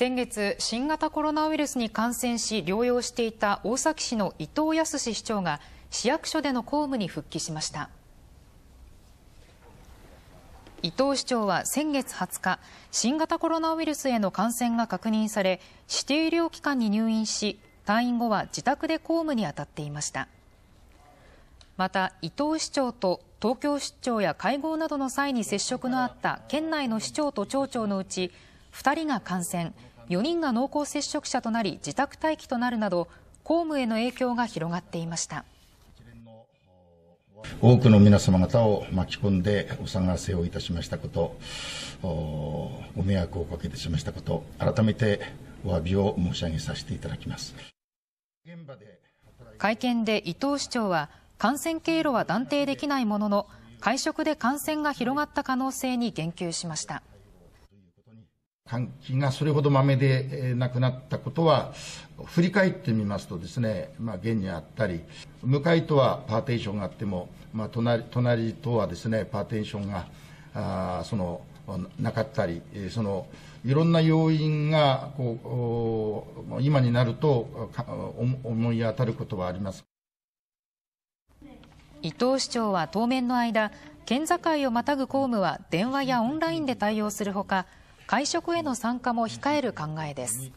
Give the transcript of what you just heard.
先月、新型コロナウイルスに感染し療養していた大崎市の伊藤康市長が市役所での公務に復帰しました。伊藤市長は先月20日、新型コロナウイルスへの感染が確認され、指定医療機関に入院し、退院後は自宅で公務に当たっていました。また、伊藤市長と東京市長や会合などの際に接触のあった県内の市長と町長のうち、2人が感染、4人が濃厚接触者となり自宅待機となるなど公務への影響が広がっていました多くの皆様方を巻き込んでお騒がせをいたしましたことご迷惑をおかけてしましたこと改めてお詫びを申し上げさせていただきます会見で伊藤市長は感染経路は断定できないものの会食で感染が広がった可能性に言及しました。換気がそれほどまめでなくなったことは、振り返ってみますとですね、まあ、現にあったり、向かいとはパーテーションがあっても、まあ、隣隣とはですね、パーテーションがあそのなかったり、そのいろんな要因がこう今になると思い当たることはあります。伊藤市長は当面の間、県境をまたぐ公務は電話やオンラインで対応するほか、会食への参加も控える考えです。